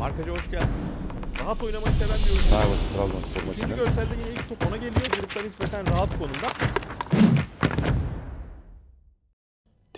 Markaca hoş geldiniz. Rahat oynamayı seven bir oyuncu. Trabzonspor maçı. Şimdi görselde yine ilk top ona geliyor. Gruptan nispeten rahat konumda.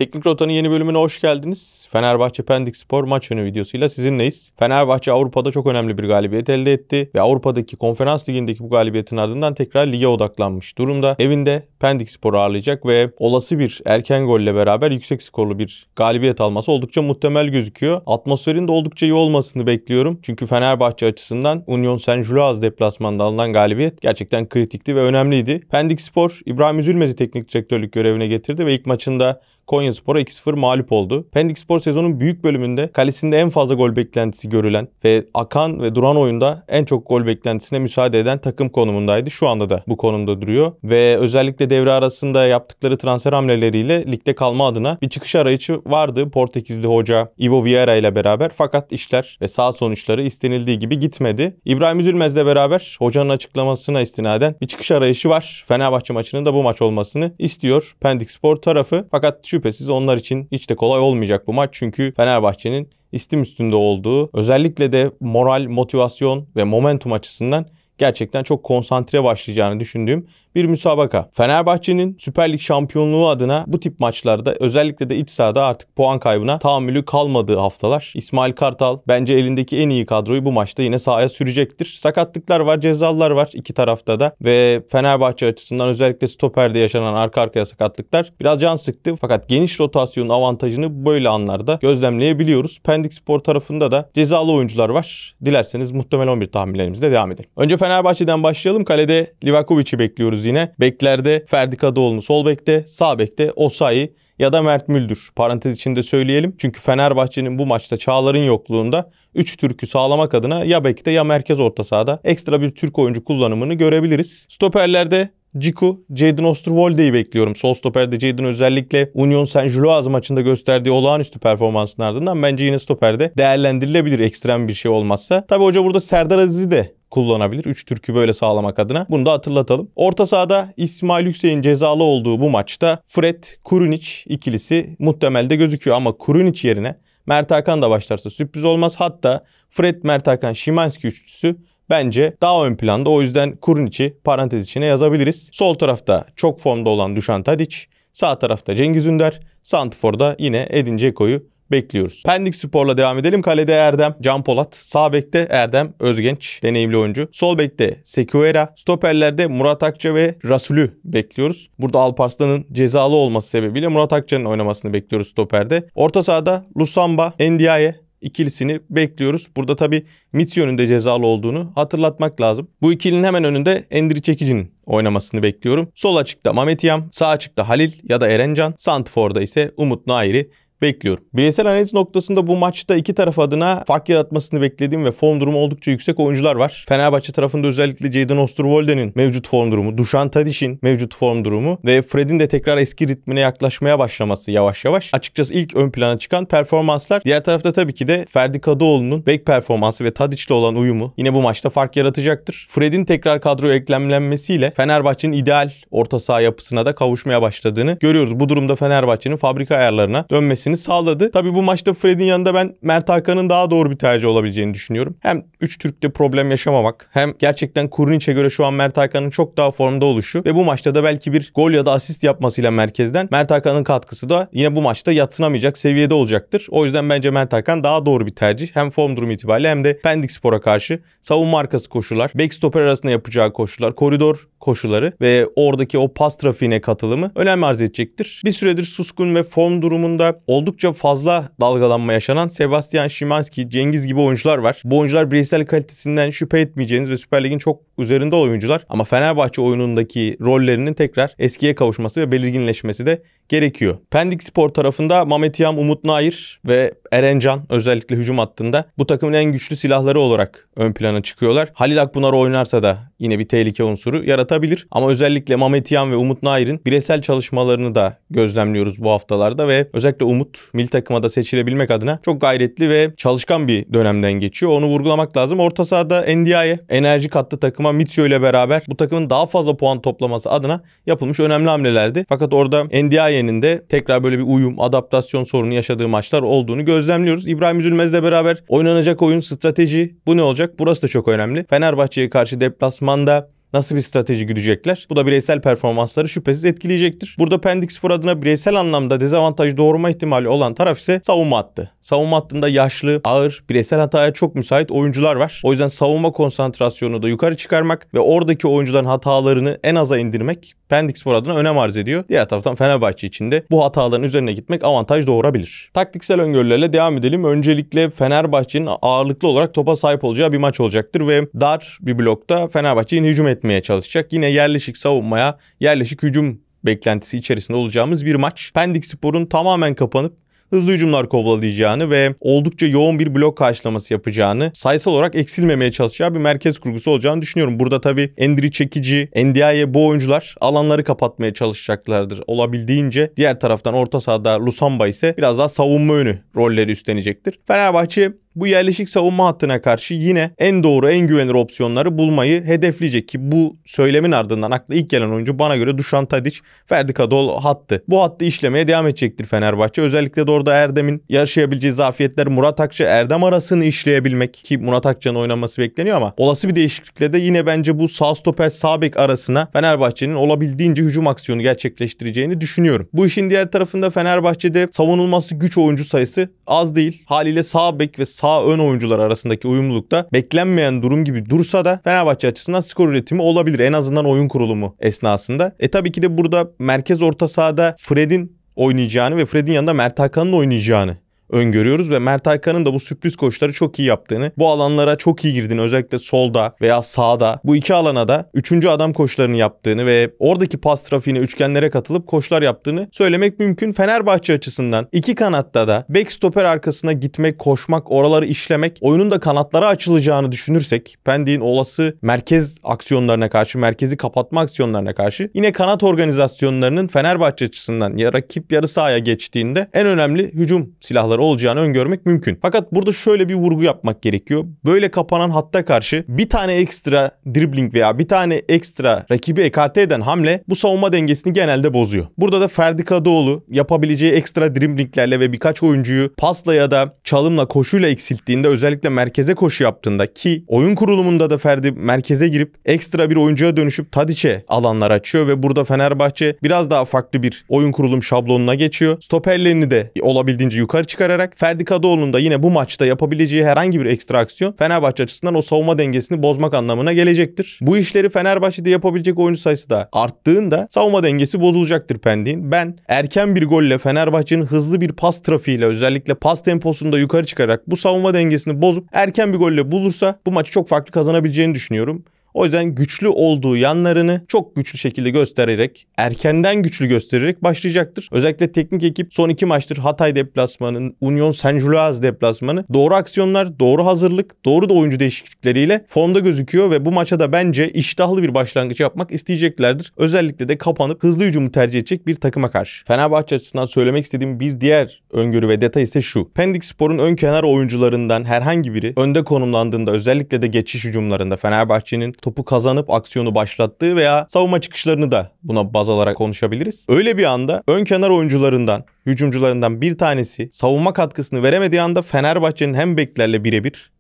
Teknik Rota'nın yeni bölümüne hoş geldiniz. Fenerbahçe Pendik Spor maç önü videosuyla sizinleyiz. Fenerbahçe Avrupa'da çok önemli bir galibiyet elde etti ve Avrupa'daki konferans ligindeki bu galibiyetin ardından tekrar lige odaklanmış durumda. Evinde Pendik Spor'u ağırlayacak ve olası bir erken golle beraber yüksek skorlu bir galibiyet alması oldukça muhtemel gözüküyor. Atmosferin de oldukça iyi olmasını bekliyorum. Çünkü Fenerbahçe açısından Union Saint-Gilloise deplasmanda alınan galibiyet gerçekten kritikti ve önemliydi. Pendik Spor İbrahim Üzülmez'i teknik direktörlük görevine getirdi ve ilk maçında Konyaspor'a 2-0 mağlup oldu. Pendikspor sezonun büyük bölümünde kalesinde en fazla gol beklentisi görülen ve akan ve duran oyunda en çok gol beklentisine müsaade eden takım konumundaydı. Şu anda da bu konumda duruyor ve özellikle devre arasında yaptıkları transfer hamleleriyle ligde kalma adına bir çıkış arayışı vardı Portekizli hoca Ivo Vieira ile beraber fakat işler ve sağ sonuçları istenildiği gibi gitmedi. İbrahim Üzülmez'le beraber hocanın açıklamasına istinaden bir çıkış arayışı var. Fenerbahçe maçının da bu maç olmasını istiyor Pendik Spor tarafı. Fakat şu şüphesiz onlar için hiç de kolay olmayacak bu maç. Çünkü Fenerbahçe'nin istim üstünde olduğu özellikle de moral, motivasyon ve momentum açısından gerçekten çok konsantre başlayacağını düşündüğüm bir müsabaka. Fenerbahçe'nin Süper Lig şampiyonluğu adına bu tip maçlarda özellikle de iç sahada artık puan kaybına tahammülü kalmadığı haftalar. İsmail Kartal bence elindeki en iyi kadroyu bu maçta yine sahaya sürecektir. Sakatlıklar var, cezalar var iki tarafta da ve Fenerbahçe açısından özellikle stoperde yaşanan arka arkaya sakatlıklar biraz can sıktı. Fakat geniş rotasyonun avantajını böyle anlarda gözlemleyebiliyoruz. Pendik Spor tarafında da cezalı oyuncular var. Dilerseniz muhtemel 11 tahminlerimizle devam edelim. Önce Fenerbahçe'den başlayalım. Kalede Livakovic'i bekliyoruz görüyoruz yine. Beklerde Ferdi Kadıoğlu sol bekte, sağ bekte Osayi ya da Mert Müldür. Parantez içinde söyleyelim. Çünkü Fenerbahçe'nin bu maçta Çağlar'ın yokluğunda 3 türkü sağlamak adına ya bekte ya merkez orta sahada ekstra bir Türk oyuncu kullanımını görebiliriz. Stoperlerde Ciku, Jadon Osterwolde'yi bekliyorum. Sol stoperde Jadon özellikle Union Saint Gilloise maçında gösterdiği olağanüstü performansın ardından bence yine stoperde değerlendirilebilir ekstrem bir şey olmazsa. Tabi hoca burada Serdar Aziz'i de kullanabilir. 3 türkü böyle sağlamak adına. Bunu da hatırlatalım. Orta sahada İsmail Hüseyin cezalı olduğu bu maçta Fred Kurunic ikilisi muhtemelde gözüküyor ama Kurunic yerine Mert Hakan da başlarsa sürpriz olmaz. Hatta Fred Mert Hakan Şimanski üçlüsü bence daha ön planda. O yüzden Kurniç'i parantez içine yazabiliriz. Sol tarafta çok formda olan Dušan Tadić, sağ tarafta Cengiz Ünder, Santifor'da yine Edin Dzeko'yu bekliyoruz. Pendik Spor'la devam edelim. Kalede Erdem Can Polat. Sağ bekte Erdem Özgenç deneyimli oyuncu. Sol bekte Sekuera. Stoperlerde Murat Akça ve Rasulü bekliyoruz. Burada Alparslan'ın cezalı olması sebebiyle Murat Akça'nın oynamasını bekliyoruz stoperde. Orta sahada Lusamba, Endiaye, ikilisini bekliyoruz. Burada tabi Mitsio'nun de cezalı olduğunu hatırlatmak lazım. Bu ikilinin hemen önünde Endri Çekici'nin oynamasını bekliyorum. Sol açıkta Mamet sağ açıkta Halil ya da Erencan, Santfor'da ise Umut Nairi bekliyorum. Bireysel analiz noktasında bu maçta iki taraf adına fark yaratmasını beklediğim ve form durumu oldukça yüksek oyuncular var. Fenerbahçe tarafında özellikle Jadon Osterwolde'nin mevcut form durumu, Dušan Tadić'in mevcut form durumu ve Fred'in de tekrar eski ritmine yaklaşmaya başlaması yavaş yavaş. Açıkçası ilk ön plana çıkan performanslar. Diğer tarafta tabii ki de Ferdi Kadıoğlu'nun bek performansı ve Tadiç'le olan uyumu yine bu maçta fark yaratacaktır. Fred'in tekrar kadroya eklemlenmesiyle Fenerbahçe'nin ideal orta saha yapısına da kavuşmaya başladığını görüyoruz. Bu durumda Fenerbahçe'nin fabrika ayarlarına dönmesini geçmesini sağladı. Tabi bu maçta Fred'in yanında ben Mert Hakan'ın daha doğru bir tercih olabileceğini düşünüyorum. Hem 3 Türk'te problem yaşamamak hem gerçekten Kurniç'e göre şu an Mert Hakan'ın çok daha formda oluşu ve bu maçta da belki bir gol ya da asist yapmasıyla merkezden Mert Hakan'ın katkısı da yine bu maçta yatsınamayacak seviyede olacaktır. O yüzden bence Mert Hakan daha doğru bir tercih. Hem form durumu itibariyle hem de Pendik Spor'a karşı savunma arkası koşular, back stoper arasında yapacağı koşular, koridor koşuları ve oradaki o pas trafiğine katılımı önem arz edecektir. Bir süredir Suskun ve form durumunda ol oldukça fazla dalgalanma yaşanan Sebastian Szymanski, Cengiz gibi oyuncular var. Bu oyuncular bireysel kalitesinden şüphe etmeyeceğiniz ve Süper Lig'in çok üzerinde oyuncular ama Fenerbahçe oyunundaki rollerinin tekrar eskiye kavuşması ve belirginleşmesi de gerekiyor. Pendik Spor tarafında Mamet Umut Nair ve Erencan özellikle hücum hattında bu takımın en güçlü silahları olarak ön plana çıkıyorlar. Halil Akbunar oynarsa da yine bir tehlike unsuru yaratabilir. Ama özellikle Mamet ve Umut Nair'in bireysel çalışmalarını da gözlemliyoruz bu haftalarda ve özellikle Umut mil takıma da seçilebilmek adına çok gayretli ve çalışkan bir dönemden geçiyor. Onu vurgulamak lazım. Orta sahada Endiaye enerji katlı takıma Ozan Mitsuo ile beraber bu takımın daha fazla puan toplaması adına yapılmış önemli hamlelerdi. Fakat orada Ndiaye'nin de tekrar böyle bir uyum, adaptasyon sorunu yaşadığı maçlar olduğunu gözlemliyoruz. İbrahim ile beraber oynanacak oyun, strateji bu ne olacak? Burası da çok önemli. Fenerbahçe'ye karşı deplasmanda nasıl bir strateji güdecekler? Bu da bireysel performansları şüphesiz etkileyecektir. Burada Pendik Spor adına bireysel anlamda dezavantaj doğurma ihtimali olan taraf ise savunma hattı. Savunma hattında yaşlı, ağır, bireysel hataya çok müsait oyuncular var. O yüzden savunma konsantrasyonunu da yukarı çıkarmak ve oradaki oyuncuların hatalarını en aza indirmek Pendik adına önem arz ediyor. Diğer taraftan Fenerbahçe için de bu hataların üzerine gitmek avantaj doğurabilir. Taktiksel öngörülerle devam edelim. Öncelikle Fenerbahçe'nin ağırlıklı olarak topa sahip olacağı bir maç olacaktır ve dar bir blokta Fenerbahçe'nin hücum etmeye çalışacak. Yine yerleşik savunmaya, yerleşik hücum beklentisi içerisinde olacağımız bir maç. Pendik Spor'un tamamen kapanıp hızlı hücumlar kovalayacağını ve oldukça yoğun bir blok karşılaması yapacağını, sayısal olarak eksilmemeye çalışacağı bir merkez kurgusu olacağını düşünüyorum. Burada tabii Endri çekici, NDI'ye bu oyuncular alanları kapatmaya çalışacaklardır olabildiğince. Diğer taraftan orta sahada Lusamba ise biraz daha savunma önü rolleri üstlenecektir. Fenerbahçe bu yerleşik savunma hattına karşı yine en doğru en güvenilir opsiyonları bulmayı hedefleyecek ki bu söylemin ardından akla ilk gelen oyuncu bana göre Dušan Tadić, Ferdi Kadol hattı. Bu hattı işlemeye devam edecektir Fenerbahçe. Özellikle de orada Erdem'in yaşayabileceği zafiyetler Murat Akça Erdem arasını işleyebilmek ki Murat Akça'nın oynaması bekleniyor ama olası bir değişiklikle de yine bence bu sağ stoper sağ bek arasına Fenerbahçe'nin olabildiğince hücum aksiyonu gerçekleştireceğini düşünüyorum. Bu işin diğer tarafında Fenerbahçe'de savunulması güç oyuncu sayısı az değil. Haliyle sağ bek ve sağ ön oyuncular arasındaki uyumlulukta beklenmeyen durum gibi dursa da Fenerbahçe açısından skor üretimi olabilir. En azından oyun kurulumu esnasında. E tabii ki de burada merkez orta sahada Fred'in oynayacağını ve Fred'in yanında Mert Hakan'ın oynayacağını öngörüyoruz ve Mert Aykan'ın da bu sürpriz koşuları çok iyi yaptığını, bu alanlara çok iyi girdiğini özellikle solda veya sağda bu iki alana da üçüncü adam koşularını yaptığını ve oradaki pas trafiğine üçgenlere katılıp koşlar yaptığını söylemek mümkün. Fenerbahçe açısından iki kanatta da bek stoper arkasına gitmek, koşmak, oraları işlemek, oyunun da kanatlara açılacağını düşünürsek Pendik'in olası merkez aksiyonlarına karşı, merkezi kapatma aksiyonlarına karşı yine kanat organizasyonlarının Fenerbahçe açısından ya rakip yarı sahaya geçtiğinde en önemli hücum silahları olacağını öngörmek mümkün. Fakat burada şöyle bir vurgu yapmak gerekiyor. Böyle kapanan hatta karşı bir tane ekstra dribbling veya bir tane ekstra rakibi ekarte eden hamle bu savunma dengesini genelde bozuyor. Burada da Ferdi Kadıoğlu yapabileceği ekstra dribblinglerle ve birkaç oyuncuyu pasla ya da çalımla koşuyla eksilttiğinde özellikle merkeze koşu yaptığında ki oyun kurulumunda da Ferdi merkeze girip ekstra bir oyuncuya dönüşüp Tadiç'e alanlar açıyor ve burada Fenerbahçe biraz daha farklı bir oyun kurulum şablonuna geçiyor. Stoperlerini de olabildiğince yukarı çıkarak çıkararak Ferdi Kadıoğlu'nun da yine bu maçta yapabileceği herhangi bir ekstra aksiyon Fenerbahçe açısından o savunma dengesini bozmak anlamına gelecektir. Bu işleri Fenerbahçe'de yapabilecek oyuncu sayısı da arttığında savunma dengesi bozulacaktır Pendik'in. Ben erken bir golle Fenerbahçe'nin hızlı bir pas trafiğiyle özellikle pas temposunda yukarı çıkarak bu savunma dengesini bozup erken bir golle bulursa bu maçı çok farklı kazanabileceğini düşünüyorum. O yüzden güçlü olduğu yanlarını çok güçlü şekilde göstererek, erkenden güçlü göstererek başlayacaktır. Özellikle teknik ekip son iki maçtır Hatay deplasmanın, Union Saint-Gilloise deplasmanı doğru aksiyonlar, doğru hazırlık, doğru da oyuncu değişiklikleriyle formda gözüküyor ve bu maça da bence iştahlı bir başlangıç yapmak isteyeceklerdir. Özellikle de kapanıp hızlı hücumu tercih edecek bir takıma karşı. Fenerbahçe açısından söylemek istediğim bir diğer öngörü ve detay ise şu. Pendik Spor'un ön kenar oyuncularından herhangi biri önde konumlandığında özellikle de geçiş hücumlarında Fenerbahçe'nin topu kazanıp aksiyonu başlattığı veya savunma çıkışlarını da buna baz alarak konuşabiliriz. Öyle bir anda ön kenar oyuncularından hücumcularından bir tanesi savunma katkısını veremediği anda Fenerbahçe'nin hem beklerle birebir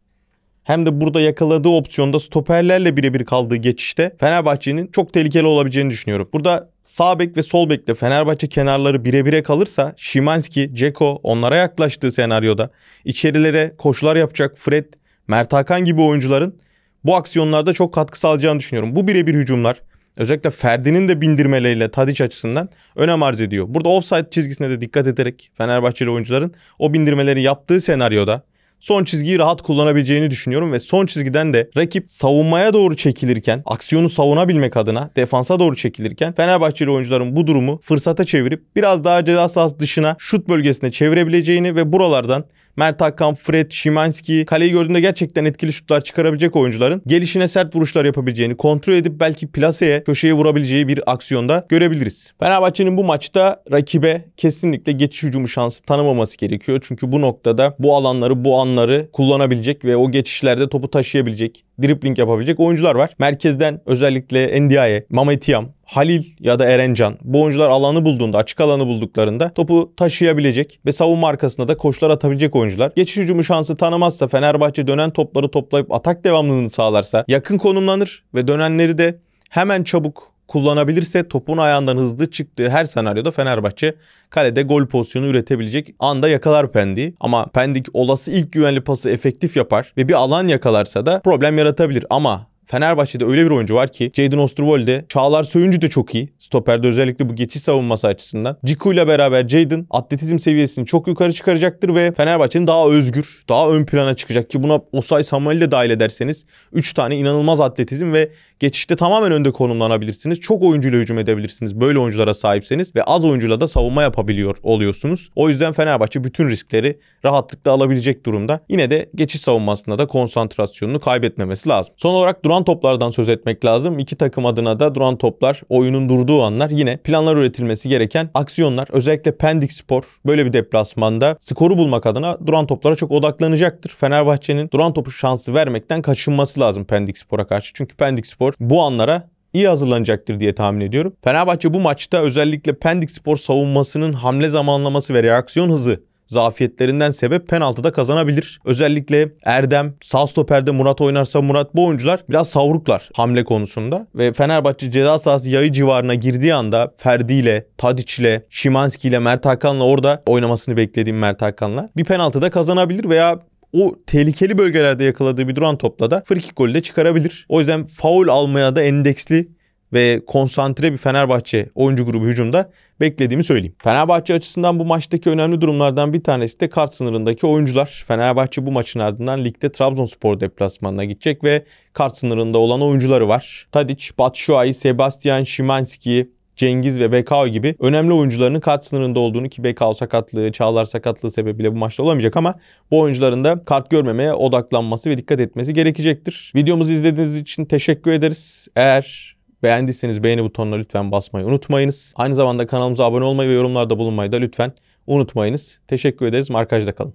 hem de burada yakaladığı opsiyonda stoperlerle birebir kaldığı geçişte Fenerbahçe'nin çok tehlikeli olabileceğini düşünüyorum. Burada sağ bek ve sol bekle Fenerbahçe kenarları birebire kalırsa Şimanski, Ceko onlara yaklaştığı senaryoda içerilere koşular yapacak Fred, Mert Hakan gibi oyuncuların bu aksiyonlarda çok katkı sağlayacağını düşünüyorum. Bu birebir hücumlar özellikle Ferdi'nin de bindirmeleriyle Tadic açısından önem arz ediyor. Burada offside çizgisine de dikkat ederek Fenerbahçeli oyuncuların o bindirmeleri yaptığı senaryoda son çizgiyi rahat kullanabileceğini düşünüyorum ve son çizgiden de rakip savunmaya doğru çekilirken, aksiyonu savunabilmek adına defansa doğru çekilirken Fenerbahçeli oyuncuların bu durumu fırsata çevirip biraz daha ceza sahası dışına şut bölgesine çevirebileceğini ve buralardan Mert Hakan, Fred, Şimanski kaleyi gördüğünde gerçekten etkili şutlar çıkarabilecek oyuncuların gelişine sert vuruşlar yapabileceğini, kontrol edip belki plaseye, köşeye vurabileceği bir aksiyonda görebiliriz. Fenerbahçe'nin bu maçta rakibe kesinlikle geçiş hücumu şansı tanımaması gerekiyor. Çünkü bu noktada bu alanları, bu anları kullanabilecek ve o geçişlerde topu taşıyabilecek dripling yapabilecek oyuncular var. Merkezden özellikle Ndiaye, Mametiam, Halil ya da Erencan bu oyuncular alanı bulduğunda, açık alanı bulduklarında topu taşıyabilecek ve savunma arkasında da koşular atabilecek oyuncular. Geçiş hücumu şansı tanımazsa Fenerbahçe dönen topları toplayıp atak devamlılığını sağlarsa yakın konumlanır ve dönenleri de hemen çabuk kullanabilirse topun ayağından hızlı çıktığı her senaryoda Fenerbahçe kalede gol pozisyonu üretebilecek anda yakalar Pendik Ama Pendik olası ilk güvenli pası efektif yapar ve bir alan yakalarsa da problem yaratabilir. Ama Fenerbahçe'de öyle bir oyuncu var ki Jadon Osterwolde, Çağlar Söyüncü de çok iyi. Stoperde özellikle bu geçiş savunması açısından. Ciku ile beraber Jadon atletizm seviyesini çok yukarı çıkaracaktır ve Fenerbahçe'nin daha özgür, daha ön plana çıkacak ki buna Osay Samuel de dahil ederseniz 3 tane inanılmaz atletizm ve Geçişte tamamen önde konumlanabilirsiniz. Çok oyuncuyla hücum edebilirsiniz. Böyle oyunculara sahipseniz ve az oyuncuyla da savunma yapabiliyor oluyorsunuz. O yüzden Fenerbahçe bütün riskleri rahatlıkla alabilecek durumda. Yine de geçiş savunmasında da konsantrasyonunu kaybetmemesi lazım. Son olarak duran toplardan söz etmek lazım. İki takım adına da duran toplar oyunun durduğu anlar yine planlar üretilmesi gereken aksiyonlar. Özellikle Pendik Spor böyle bir deplasmanda skoru bulmak adına duran toplara çok odaklanacaktır. Fenerbahçe'nin duran topu şansı vermekten kaçınması lazım Pendik Spor'a karşı. Çünkü Pendik Spor Spor bu anlara iyi hazırlanacaktır diye tahmin ediyorum. Fenerbahçe bu maçta özellikle Pendik Spor savunmasının hamle zamanlaması ve reaksiyon hızı zafiyetlerinden sebep penaltıda kazanabilir. Özellikle Erdem, sağ stoperde Murat oynarsa Murat bu oyuncular biraz savruklar hamle konusunda. Ve Fenerbahçe ceza sahası yayı civarına girdiği anda Ferdi ile, Tadic ile, Şimanski ile, Mert Hakan'la orada oynamasını beklediğim Mert Hakan'la bir penaltıda kazanabilir veya o tehlikeli bölgelerde yakaladığı bir duran topla da frikik golü de çıkarabilir. O yüzden faul almaya da endeksli ve konsantre bir Fenerbahçe oyuncu grubu hücumda beklediğimi söyleyeyim. Fenerbahçe açısından bu maçtaki önemli durumlardan bir tanesi de kart sınırındaki oyuncular. Fenerbahçe bu maçın ardından ligde Trabzonspor deplasmanına gidecek ve kart sınırında olan oyuncuları var. Tadic, Batshuayi, Sebastian Şimanski, Cengiz ve Bekao gibi önemli oyuncularının kart sınırında olduğunu ki Bekao sakatlığı, Çağlar sakatlığı sebebiyle bu maçta olamayacak ama bu oyuncuların da kart görmemeye odaklanması ve dikkat etmesi gerekecektir. Videomuzu izlediğiniz için teşekkür ederiz. Eğer beğendiyseniz beğeni butonuna lütfen basmayı unutmayınız. Aynı zamanda kanalımıza abone olmayı ve yorumlarda bulunmayı da lütfen unutmayınız. Teşekkür ederiz. Markajda kalın.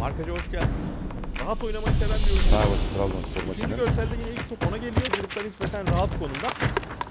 Markaja hoş geldiniz. Rahat oynamayı seven bir oyuncu. Merhaba Trabzonspor maçı. Şimdi görselde yine ilk top ona geliyor. Gruptan nispeten rahat konumda.